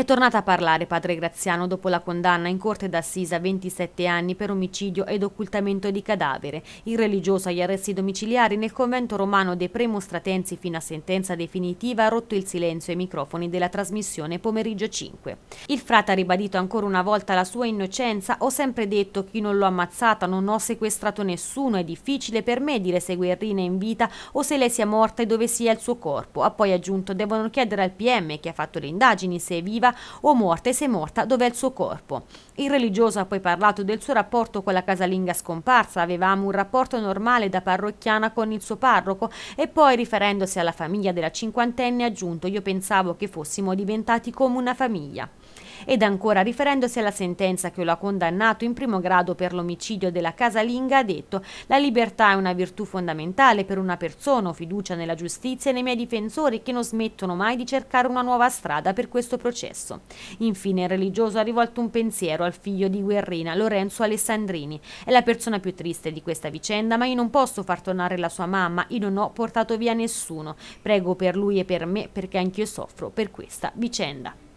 È tornata a parlare padre Graziano dopo la condanna in corte d'assisa a 27 anni per omicidio ed occultamento di cadavere. Il religioso agli arresti domiciliari nel convento romano dei Premostratensi fino a sentenza definitiva ha rotto il silenzio ai microfoni della trasmissione pomeriggio 5. Il frate ha ribadito ancora una volta la sua innocenza, ho sempre detto chi non l'ho ammazzata non ho sequestrato nessuno, è difficile per me dire se Guerrina è in vita o se lei sia morta e dove sia il suo corpo. Ha poi aggiunto devono chiedere al PM che ha fatto le indagini se è viva o morta e se morta dov'è il suo corpo. Il religioso ha poi parlato del suo rapporto con la casalinga scomparsa, avevamo un rapporto normale da parrocchiana con il suo parroco e poi riferendosi alla famiglia della cinquantenne ha aggiunto io pensavo che fossimo diventati come una famiglia. Ed ancora riferendosi alla sentenza che lo ha condannato in primo grado per l'omicidio della casalinga ha detto la libertà è una virtù fondamentale per una persona, ho fiducia nella giustizia e nei miei difensori che non smettono mai di cercare una nuova strada per questo processo. Infine il religioso ha rivolto un pensiero al figlio di Guerrina, Lorenzo Alessandrini. È la persona più triste di questa vicenda, ma io non posso far tornare la sua mamma, io non ho portato via nessuno. Prego per lui e per me perché anch'io soffro per questa vicenda.